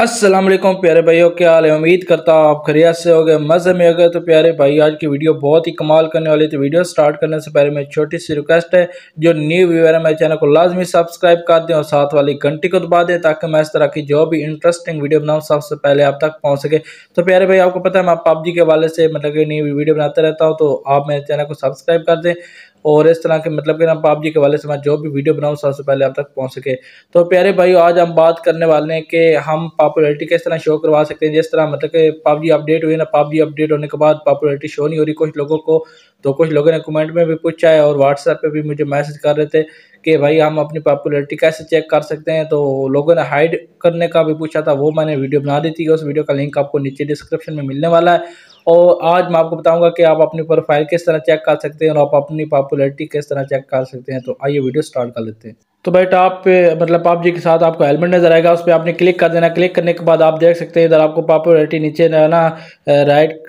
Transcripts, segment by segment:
असलम प्यारे भाइयों क्या हाल है उम्मीद करता हूँ आप खरिया से हो गए मज़े में हो गए तो प्यारे भाई आज की वीडियो बहुत ही कमाल करने वाली तो वीडियो स्टार्ट करने से पहले मेरी छोटी सी रिक्वेस्ट है जो न्यू व्यूअर है मेरे चैनल को लाजमी सब्सक्राइब कर दें और साथ वाली घंटी को दबा दें ताकि मैं इस तरह की जो भी इंटरेस्टिंग वीडियो बनाऊँ सबसे पहले आप तक पहुँच सके तो प्यारे भाई आपको पता है मैं पबजी के वाले से मतलब कि न्यू वीडियो बनाते रहता हूँ तो आप मेरे चैनल को सब्सक्राइब कर दें और इस तरह के मतलब कि ना पापजी के वाले से मैं जो भी वीडियो बनाऊँ सबसे पहले आप तक पहुँच सके तो प्यारे भाई आज हम बात करने वाले हैं कि हम पॉपुलरिटी किस तरह शो करवा सकते हैं जिस तरह मतलब कि पबजी अपडेट हुई ना पबजी अपडेट होने के बाद पॉपुलरिटी शो नहीं हो रही कुछ लोगों को तो कुछ लोगों ने कमेंट में भी पूछा है और व्हाट्सएप पर भी मुझे मैसेज कर रहे थे कि भाई हम अपनी पॉपुलरिटी कैसे चेक कर सकते हैं तो लोगों ने हाइड करने का भी पूछा था वो मैंने वीडियो बना दी थी उस वीडियो का लिंक आपको नीचे डिस्क्रिप्शन में मिलने वाला है और आज मैं आपको बताऊंगा कि आप अपनी प्रोफाइल किस तरह चेक कर सकते हैं और आप अपनी पॉपुलरिटी किस तरह चेक कर सकते हैं तो आइए वीडियो स्टार्ट कर लेते हैं तो भाई आप पे मतलब जी के साथ आपको हेलमेट नज़र आएगा उस पर आपने क्लिक कर देना क्लिक करने के बाद आप देख सकते हैं इधर आपको पॉपुलरिटी नीचे ना राइट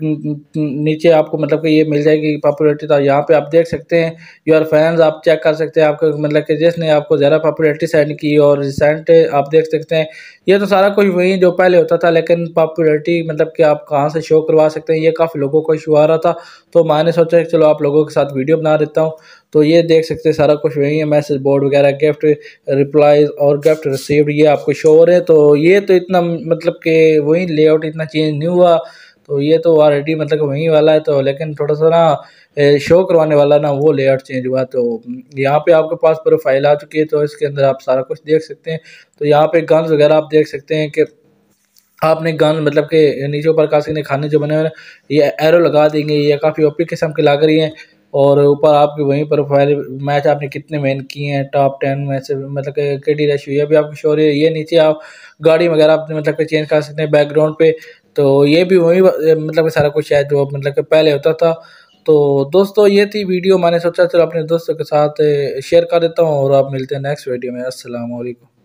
नीचे आपको मतलब कि ये मिल जाएगी पॉपुलरिटी तो यहाँ पे आप देख सकते हैं योर फैंस आप चेक कर सकते हैं आपको मतलब कि जिसने आपको ज़्यादा पॉपुलरिटी सेंड की और रिसेंट आप देख सकते हैं ये तो सारा कुछ वही जो पहले होता था लेकिन पॉपुलरिटी मतलब कि आप कहाँ से शो करवा सकते हैं ये काफ़ी लोगों को शो आ रहा था तो मैंने सोचा चलो आप लोगों के साथ वीडियो बना देता हूँ तो ये देख सकते हैं सारा कुछ वही है मैसेज बोर्ड वगैरह गिफ्ट रिप्लाईज और गिफ्ट रिसीव्ड ये आपको शो हो रहे हैं तो ये तो इतना मतलब कि वही लेआउट इतना चेंज नहीं हुआ तो ये तो ऑलरेडी मतलब वहीं वाला है तो लेकिन थोड़ा सा ना शो करवाने वाला ना वो लेआउट चेंज हुआ तो यहाँ पे आपके पास प्रोफाइल आ चुकी है तो इसके अंदर आप सारा कुछ देख सकते हैं तो यहाँ पे गन्स वगैरह आप देख सकते हैं कि आपने गन मतलब के नीचे ऊपर कासिक ने खाने जो बने हुए ये एरो लगा देंगे ये काफ़ी ओपी किस्म के लाग रही हैं और ऊपर आपकी वहीं प्रोफाइल मैच आपने कितने विन किए हैं टॉप टेन में से मतलब कि के डी रेश हुई है अभी आपकी शोर ये नीचे आप गाड़ी वगैरह आप मतलब के चेंज कर सकते हैं बैकग्राउंड पे तो ये भी वहीं मतलब सारा कुछ है जो मतलब कि पहले होता था तो दोस्तों ये थी वीडियो मैंने सोचा चलो अपने दोस्तों के साथ शेयर कर देता हूँ और आप मिलते हैं नेक्स्ट वीडियो में असलकम